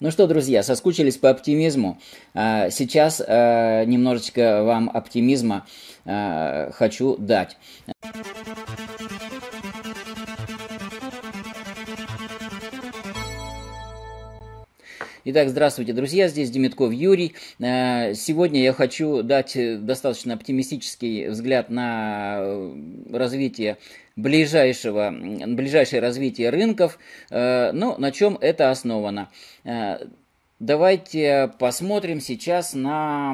Ну что, друзья, соскучились по оптимизму. А, сейчас э, немножечко вам оптимизма э, хочу дать. Итак, здравствуйте, друзья, здесь Демитков Юрий. Э, сегодня я хочу дать э, достаточно оптимистический взгляд на э, развитие ближайшего, ближайшее развитие рынков, но на чем это основано. Давайте посмотрим сейчас на,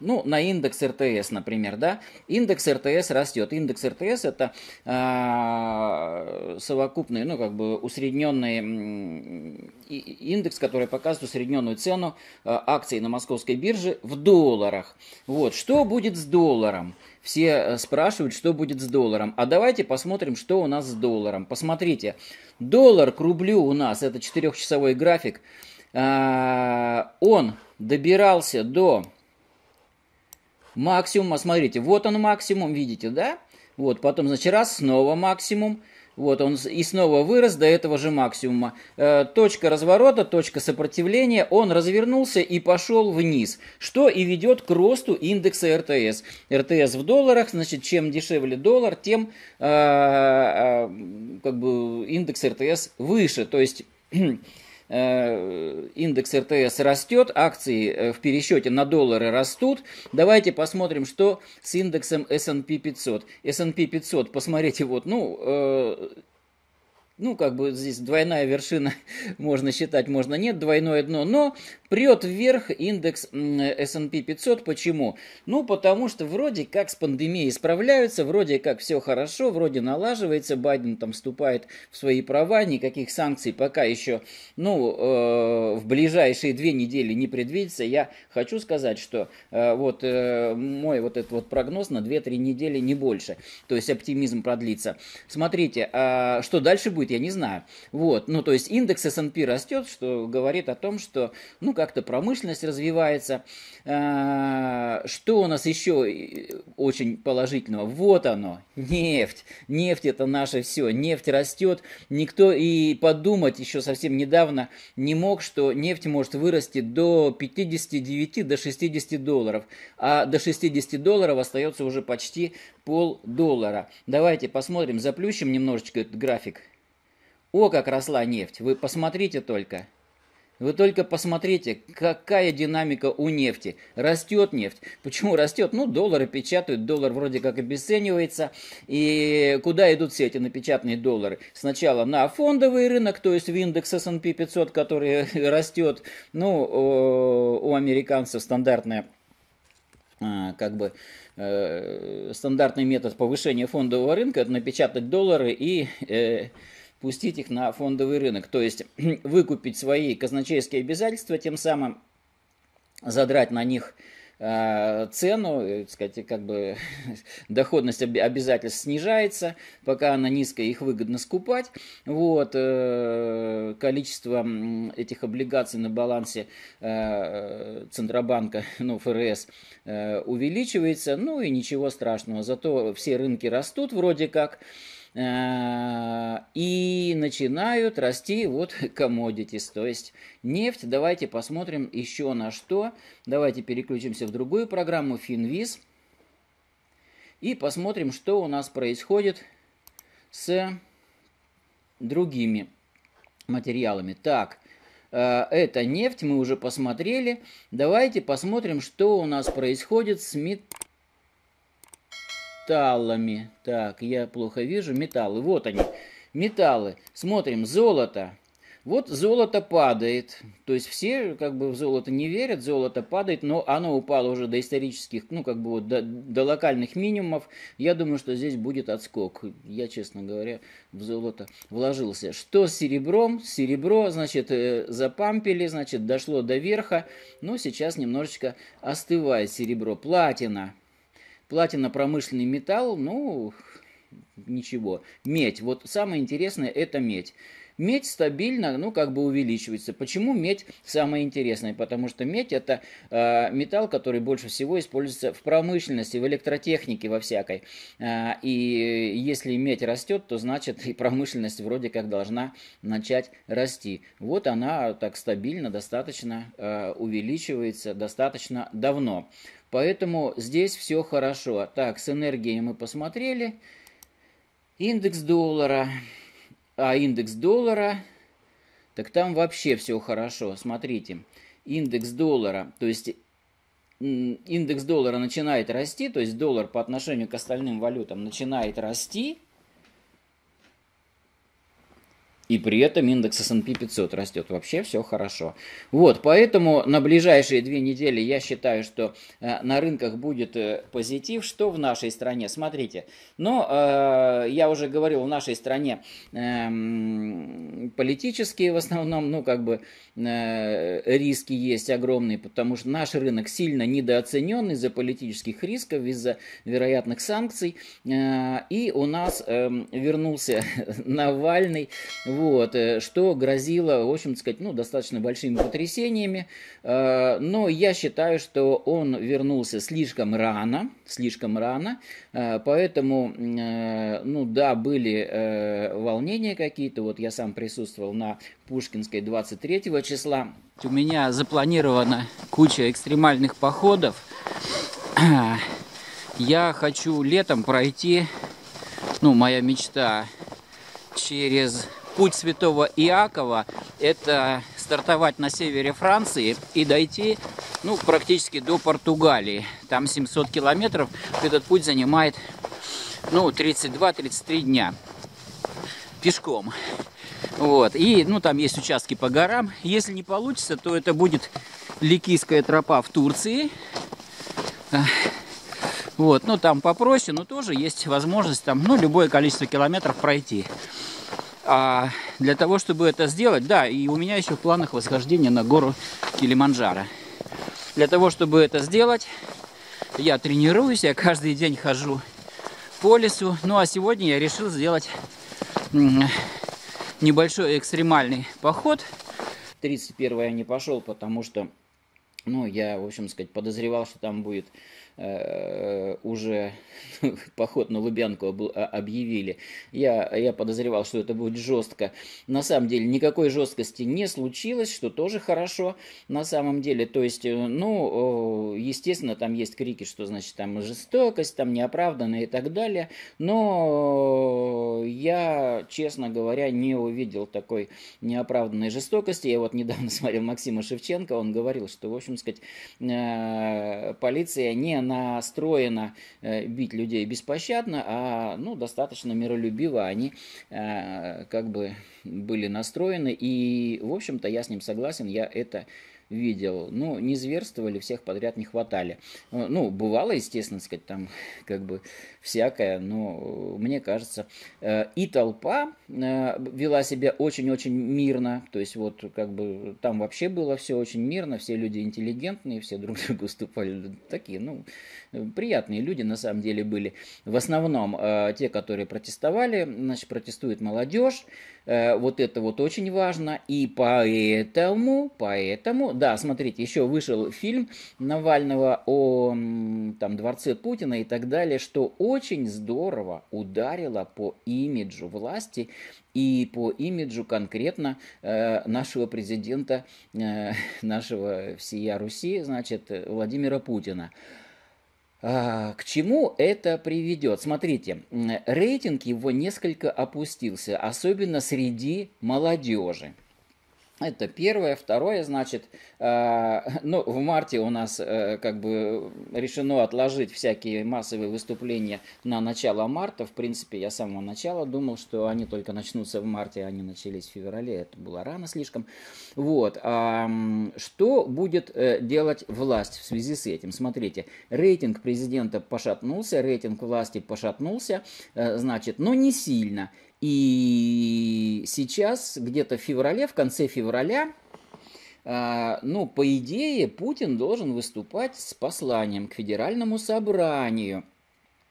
ну, на индекс РТС, например. Да? Индекс РТС растет. Индекс РТС это э, совокупный, ну, как бы усредненный индекс, который показывает усредненную цену а, акций на московской бирже в долларах. Вот. Что будет с долларом? все э, спрашивают, что будет с долларом. А давайте посмотрим, что у нас с долларом. Посмотрите, доллар к рублю у нас, это четырехчасовой график, а, он добирался до максимума. Смотрите, вот он максимум, видите, да? Вот, потом, значит, раз, снова максимум. Вот он и снова вырос до этого же максимума. Э, точка разворота, точка сопротивления, он развернулся и пошел вниз, что и ведет к росту индекса РТС. РТС в долларах, значит, чем дешевле доллар, тем э, э, как бы индекс РТС выше. То есть Э, индекс РТС растет, акции э, в пересчете на доллары растут. Давайте посмотрим, что с индексом S&P 500. S&P 500, посмотрите, вот, ну, э, ну, как бы здесь двойная вершина, можно считать, можно нет, двойное дно, но прет вверх индекс S&P 500. Почему? Ну, потому что вроде как с пандемией справляются, вроде как все хорошо, вроде налаживается, Байден там вступает в свои права, никаких санкций пока еще, ну, э, в ближайшие две недели не предвидится. Я хочу сказать, что э, вот э, мой вот этот вот прогноз на 2-3 недели не больше, то есть оптимизм продлится. Смотрите, э, что дальше будет, я не знаю. Вот, ну, то есть индекс S&P растет, что говорит о том, что, ну, как-то промышленность развивается. А, что у нас еще э, очень положительного? Вот оно, нефть. Нефть это наше все. Нефть растет. Никто и подумать еще совсем недавно не мог, что нефть может вырасти до 59, до 60 долларов. А до 60 долларов остается уже почти полдоллара. Давайте посмотрим, заплющим немножечко этот график о, как росла нефть! Вы посмотрите только! Вы только посмотрите, какая динамика у нефти. Растет нефть. Почему растет? Ну, доллары печатают, доллар вроде как обесценивается. И куда идут все эти напечатанные доллары? Сначала на фондовый рынок, то есть в индекс S&P 500, который растет. Ну, у американцев стандартная а, как бы э, стандартный метод повышения фондового рынка это напечатать доллары и э, пустить их на фондовый рынок, то есть выкупить свои казначейские обязательства, тем самым задрать на них э, цену, так сказать, как бы доходность обязательств снижается, пока она низкая, их выгодно скупать. Вот, э, количество этих облигаций на балансе э, Центробанка, ну, ФРС, увеличивается, ну и ничего страшного. Зато все рынки растут вроде как, а, и начинают расти вот commodities, то есть нефть. Давайте посмотрим еще на что. Давайте переключимся в другую программу FinViz. И посмотрим, что у нас происходит с другими материалами. Так, а, это нефть, мы уже посмотрели. Давайте посмотрим, что у нас происходит с металлом металлами. Так, я плохо вижу. Металлы, вот они. Металлы. Смотрим, золото. Вот золото падает. То есть все как бы в золото не верят, золото падает, но оно упало уже до исторических, ну как бы вот до, до локальных минимумов. Я думаю, что здесь будет отскок. Я, честно говоря, в золото вложился. Что с серебром? Серебро, значит, э, запампили, значит, дошло до верха, но ну, сейчас немножечко остывает серебро. Платина. Платина промышленный металл, ну, ничего. Медь. Вот самое интересное это медь. Медь стабильно, ну, как бы увеличивается. Почему медь самая интересная? Потому что медь это э, металл, который больше всего используется в промышленности, в электротехнике во всякой. Э, и если медь растет, то значит и промышленность вроде как должна начать расти. Вот она так стабильно достаточно э, увеличивается достаточно давно. Поэтому здесь все хорошо. Так, с энергией мы посмотрели. Индекс доллара. А индекс доллара, так там вообще все хорошо. Смотрите, индекс доллара, то есть индекс доллара начинает расти, то есть доллар по отношению к остальным валютам начинает расти – и при этом индекс S&P 500 растет. Вообще все хорошо. Вот, поэтому на ближайшие две недели я считаю, что э, на рынках будет э, позитив. Что в нашей стране? Смотрите. Но ну, э, я уже говорил, в нашей стране эм, политические в основном, ну, как бы э, риски есть огромные, потому что наш рынок сильно недооценен из-за политических рисков, из-за вероятных санкций. Э, и у нас эм, вернулся Навальный вот, э, что грозило, в общем сказать, ну, достаточно большими потрясениями, э, но я считаю, что он вернулся слишком рано, слишком рано, э, поэтому, ну, да, были волнения какие-то, вот я сам присутствовал на Пушкинской 23 числа, у меня запланирована куча экстремальных походов, я хочу летом пройти, ну, моя мечта, через путь святого Иакова – это стартовать на севере Франции и дойти ну, практически до Португалии. Там 700 километров, этот путь занимает ну, 32-33 дня пешком. Вот. И, ну, там есть участки по горам. Если не получится, то это будет Ликийская тропа в Турции. Вот, ну, там попроще, но тоже есть возможность там, ну, любое количество километров пройти. А для того, чтобы это сделать, да, и у меня еще в планах восхождение на гору Килиманджаро. Для того, чтобы это сделать, я тренируюсь, я каждый день хожу по лесу. Ну а сегодня я решил сделать небольшой экстремальный поход. 31 я не пошел, потому что, ну, я, в общем сказать, подозревал, что там будет Э, уже поход на Лубянку а, объявили. Я, я подозревал, что это будет жестко. На самом деле никакой жесткости не случилось, что тоже хорошо на самом деле. То есть, э, ну, э, естественно, там есть крики, что значит там жестокость, там неоправданная и так далее. Но я, честно говоря, не увидел такой неоправданной жестокости. Я вот недавно смотрел Максима Шевченко, он говорил, что, в общем сказать, полиция не настроена э, бить людей беспощадно, а ну, достаточно миролюбиво они э, как бы были настроены. И, в общем-то, я с ним согласен, я это видел. Ну, не зверствовали, всех подряд не хватали. Э, ну, бывало, естественно, сказать, там как бы всякое, но э, мне кажется, э, и толпа вела себя очень-очень мирно, то есть вот как бы там вообще было все очень мирно, все люди интеллигентные, все друг другу уступали, такие, ну, приятные люди на самом деле были. В основном те, которые протестовали, значит, протестует молодежь, вот это вот очень важно, и поэтому, поэтому, да, смотрите, еще вышел фильм Навального о там, дворце Путина и так далее, что очень здорово ударило по имиджу власти и по имиджу конкретно э, нашего президента, э, нашего всея Руси, значит, Владимира Путина. А, к чему это приведет? Смотрите, рейтинг его несколько опустился, особенно среди молодежи. Это первое. Второе, значит, э, ну, в марте у нас э, как бы решено отложить всякие массовые выступления на начало марта. В принципе, я с самого начала думал, что они только начнутся в марте, а они начались в феврале. Это было рано слишком. Вот. А, что будет э, делать власть в связи с этим? Смотрите, рейтинг президента пошатнулся, рейтинг власти пошатнулся, э, значит, но не сильно. И сейчас, где-то в феврале, в конце февраля, а, ну, по идее, Путин должен выступать с посланием к Федеральному собранию,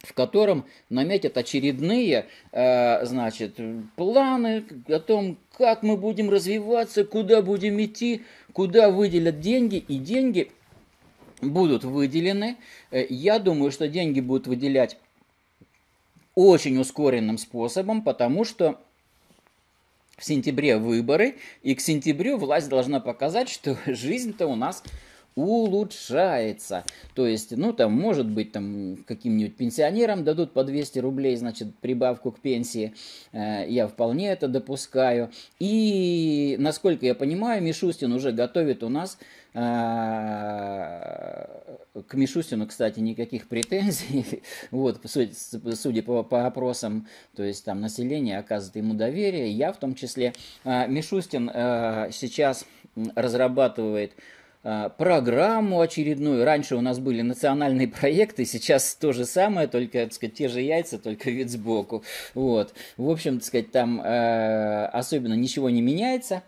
в котором наметят очередные, а, значит, планы о том, как мы будем развиваться, куда будем идти, куда выделят деньги, и деньги будут выделены. Э, я думаю, что деньги будут выделять очень ускоренным способом, потому что в сентябре выборы, и к сентябрю власть должна показать, что жизнь-то у нас улучшается. То есть, ну, там, может быть, там, каким-нибудь пенсионерам дадут по 200 рублей, значит, прибавку к пенсии. Э, я вполне это допускаю. И, насколько я понимаю, Мишустин уже готовит у нас... Э, к Мишустину, кстати, никаких претензий. Вот, судя по, по опросам, то есть там население оказывает ему доверие, я в том числе. Э, Мишустин сейчас разрабатывает Э, программу очередную. Раньше у нас были национальные проекты, сейчас то же самое, только, так сказать, те же яйца, только вид сбоку. Вот. В общем, так сказать, там э, особенно ничего не меняется.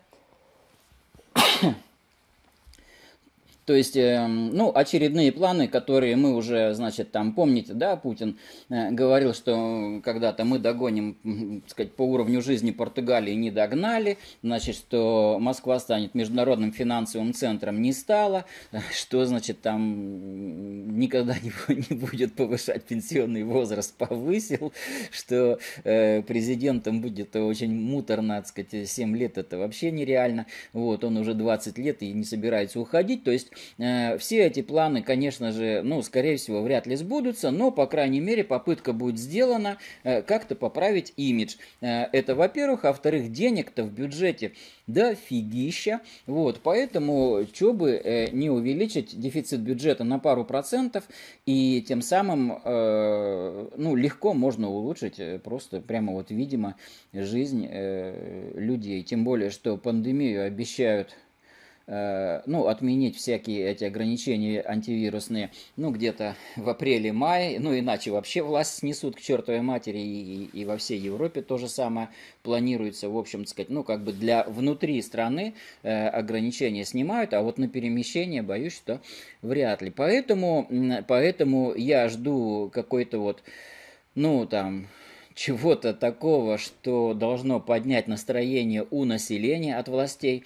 То есть, эм, ну, очередные планы, которые мы уже, значит, там, помните, да, Путин э, говорил, что когда-то мы догоним, так сказать, по уровню жизни Португалии не догнали, значит, что Москва станет международным финансовым центром не стала, э, что, значит, там никогда не, будет повышать пенсионный возраст, повысил, что э, президентом будет очень муторно, так сказать, 7 лет это вообще нереально, вот, он уже 20 лет и не собирается уходить, то есть Э, все эти планы, конечно же, ну, скорее всего, вряд ли сбудутся, но, по крайней мере, попытка будет сделана э, как-то поправить имидж. Э, это, во-первых. А во-вторых, денег-то в бюджете да фигища. Вот, поэтому, что бы не увеличить дефицит бюджета на пару процентов, и тем самым, ну, легко можно улучшить просто прямо вот видимо жизнь людей. Тем более, что пандемию обещают Э, ну, отменить всякие эти ограничения антивирусные, ну, где-то в апреле-мае, ну, иначе вообще власть снесут к чертовой матери, и, и, и во всей Европе то же самое планируется, в общем, сказать, ну, как бы для внутри страны э, ограничения снимают, а вот на перемещение, боюсь, что вряд ли. Поэтому, поэтому я жду какой-то вот, ну, там, чего-то такого, что должно поднять настроение у населения от властей,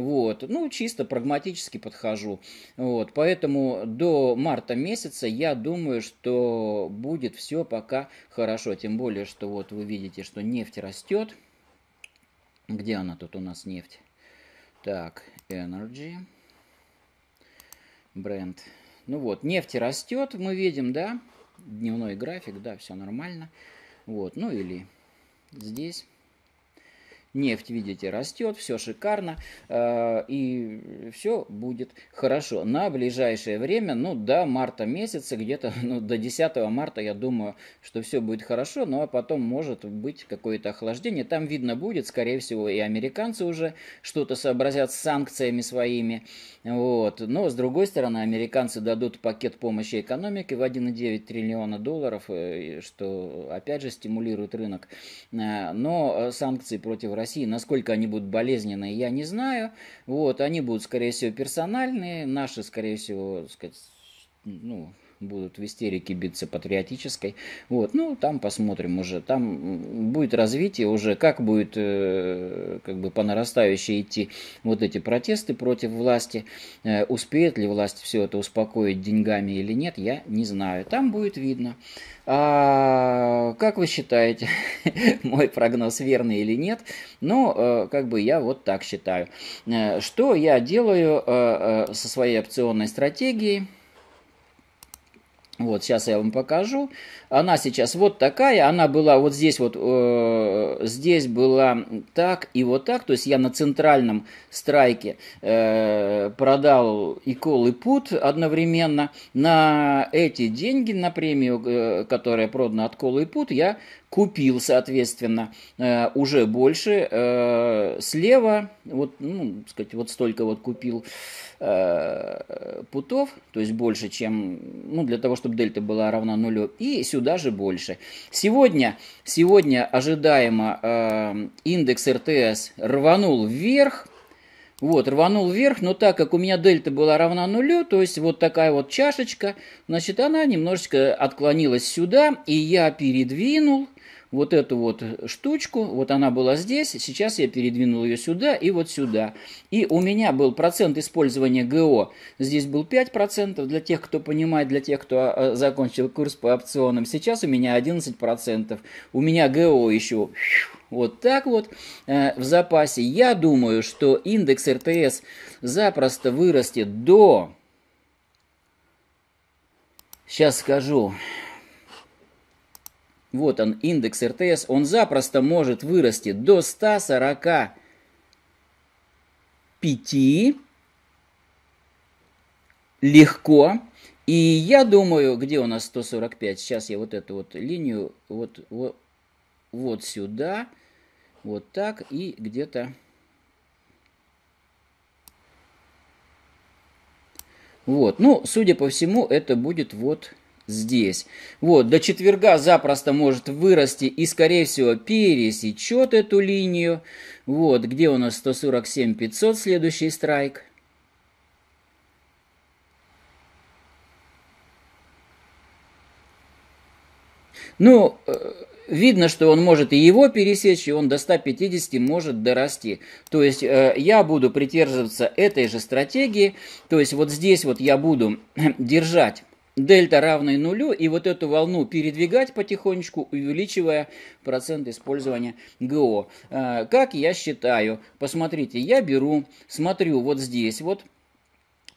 вот. Ну, чисто прагматически подхожу. Вот. Поэтому до марта месяца я думаю, что будет все пока хорошо. Тем более, что вот вы видите, что нефть растет. Где она тут у нас нефть? Так, Energy. Бренд. Ну вот, нефть растет, мы видим, да? Дневной график, да, все нормально. Вот, ну или здесь. Нефть, видите, растет, все шикарно, э, и все будет хорошо. На ближайшее время, ну, до марта месяца, где-то ну, до 10 марта, я думаю, что все будет хорошо, но ну, а потом может быть какое-то охлаждение. Там видно будет, скорее всего, и американцы уже что-то сообразят с санкциями своими. Вот. Но, с другой стороны, американцы дадут пакет помощи экономике в 1,9 триллиона долларов, э, что, опять же, стимулирует рынок. Э, но э, санкции против России, насколько они будут болезненные, я не знаю. Вот, они будут, скорее всего, персональные, наши, скорее всего, сказать, ну, будут в истерике биться патриотической. Вот, ну, там посмотрим уже. Там будет развитие уже, как будет э, как бы по нарастающей идти вот эти протесты против власти. Э, успеет ли власть все это успокоить деньгами или нет, я не знаю. Там будет видно. А, как вы считаете, мой прогноз верный или нет? Но ну, э, как бы я вот так считаю. Э, что я делаю э, э, со своей опционной стратегией? Вот, сейчас я вам покажу. Она сейчас вот такая. Она была вот здесь вот, э, здесь была так и вот так. То есть я на центральном страйке э, продал и кол, и пут одновременно. На эти деньги, на премию, э, которая продана от кола и пут, я купил, соответственно, э, уже больше. Э, слева, вот, ну, сказать, вот столько вот купил э, путов, то есть больше, чем, ну, для того, чтобы дельта была равна нулю, и сюда же больше. Сегодня, сегодня ожидаемо индекс РТС рванул вверх, вот, рванул вверх, но так как у меня дельта была равна нулю, то есть вот такая вот чашечка, значит, она немножечко отклонилась сюда, и я передвинул вот эту вот штучку, вот она была здесь, сейчас я передвинул ее сюда и вот сюда. И у меня был процент использования ГО, здесь был 5% для тех, кто понимает, для тех, кто а, а, закончил курс по опционам, сейчас у меня 11%, у меня ГО еще вот так вот э, в запасе. Я думаю, что индекс РТС запросто вырастет до... Сейчас скажу. Вот он, индекс РТС. Он запросто может вырасти до 145 легко. И я думаю, где у нас 145? Сейчас я вот эту вот линию вот, вот, вот сюда вот так и где-то... Вот, ну, судя по всему, это будет вот здесь. Вот, до четверга запросто может вырасти и, скорее всего, пересечет эту линию. Вот, где у нас 147 500 следующий страйк. Ну, э, видно, что он может и его пересечь, и он до 150 может дорасти. То есть э, я буду придерживаться этой же стратегии, то есть вот здесь вот я буду держать дельта равной нулю, и вот эту волну передвигать потихонечку, увеличивая процент использования ГО. Э, как я считаю? Посмотрите, я беру, смотрю вот здесь вот,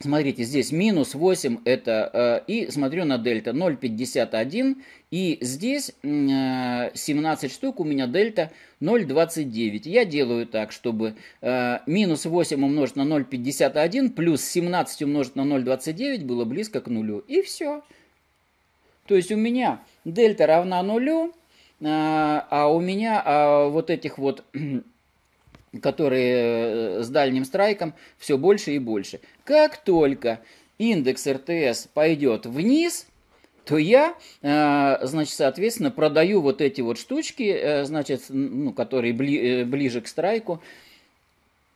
Смотрите, здесь минус 8 это, э, и смотрю на дельта 0,51, и здесь 17 э, штук у меня дельта 0,29. Я делаю так, чтобы э, минус 8 умножить на 0,51 плюс 17 умножить на 0,29 было близко к нулю. И все. То есть у меня дельта равна нулю, а у меня вот этих вот которые э, с дальним страйком все больше и больше. Как только индекс РТС пойдет вниз, то я, э, значит, соответственно, продаю вот эти вот штучки, э, значит, ну, которые бли, ближе к страйку.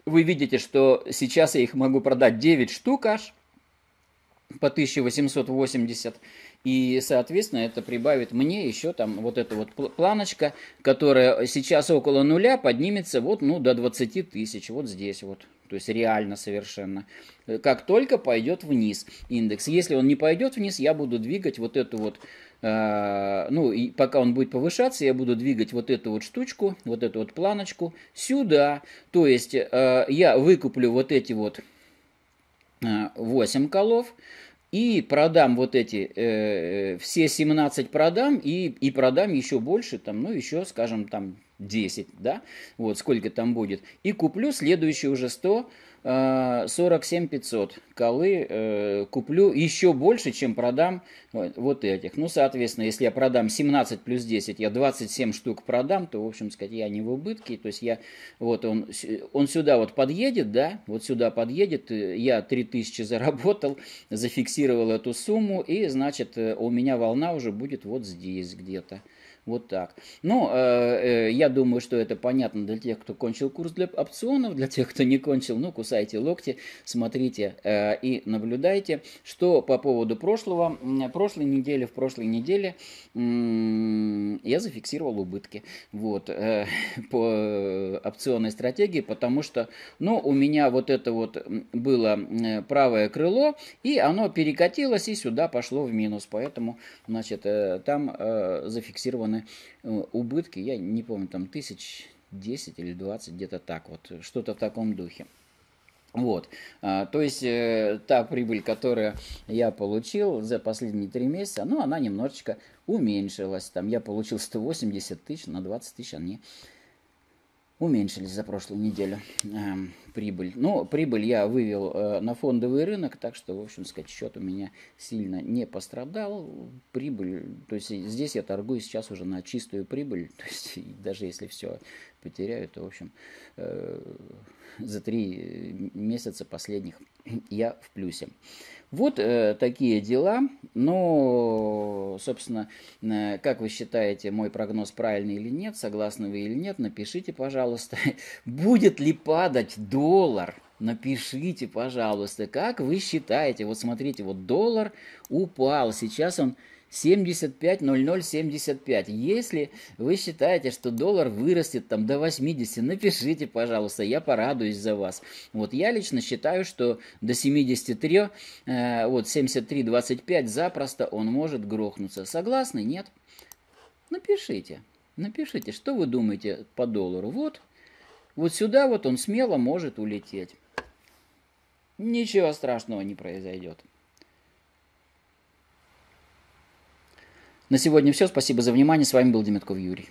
Вы видите, что сейчас я их могу продать 9 штук аж по 1880. И, соответственно, это прибавит мне еще там вот эта вот планочка, которая сейчас около нуля поднимется вот ну, до 20 тысяч, вот здесь вот. То есть реально совершенно. Как только пойдет вниз индекс. Если он не пойдет вниз, я буду двигать вот эту вот, э, ну, и пока он будет повышаться, я буду двигать вот эту вот штучку, вот эту вот планочку сюда. То есть э, я выкуплю вот эти вот 8 э, колов, и продам вот эти, э, все 17 продам, и, и продам еще больше, там, ну, еще, скажем, там, 10, да, вот сколько там будет, и куплю следующие уже 100 47 500 колы э, куплю еще больше, чем продам э, вот этих. Ну, соответственно, если я продам 17 плюс 10, я 27 штук продам, то, в общем сказать, я не в убытке. То есть я, вот он, он сюда вот подъедет, да, вот сюда подъедет, э, я 3000 заработал, зафиксировал эту сумму, и, значит, э, у меня волна уже будет вот здесь где-то. Вот так. Но э, э, я думаю, что это понятно для тех, кто кончил курс для опционов, для тех, кто не кончил, ну, кусайте локти, смотрите э, и наблюдайте. Что по поводу прошлого, прошлой недели, в прошлой неделе я зафиксировал убытки вот, э, по опционной стратегии, потому что, ну, у меня вот это вот было правое крыло, и оно перекатилось и сюда пошло в минус, поэтому, значит, э, там э, зафиксированы огромные э, убытки, я не помню, там тысяч 10 или 20, где-то так вот, что-то в таком духе. Вот, а, то есть э, та прибыль, которую я получил за последние три месяца, ну, она немножечко уменьшилась. Там я получил 180 тысяч, на 20 тысяч они а уменьшились за прошлую неделю э, прибыль. Но прибыль я вывел э, на фондовый рынок, так что, в общем сказать, счет у меня сильно не пострадал. Прибыль, то есть здесь я торгую сейчас уже на чистую прибыль, то есть даже если все потеряют. в общем, э, за три э, месяца последних я в плюсе. Вот э, такие дела. Но, собственно, как вы считаете, мой прогноз правильный или нет, согласны вы или нет, напишите, пожалуйста, будет ли падать доллар напишите, пожалуйста, как вы считаете. Вот смотрите, вот доллар упал, сейчас он 75.0075. Если вы считаете, что доллар вырастет там до 80, напишите, пожалуйста, я порадуюсь за вас. Вот я лично считаю, что до 73, э, вот 73.25 запросто он может грохнуться. Согласны? Нет? Напишите. Напишите, что вы думаете по доллару. Вот, вот сюда вот он смело может улететь. Ничего страшного не произойдет. На сегодня все. Спасибо за внимание. С вами был Демятков Юрий.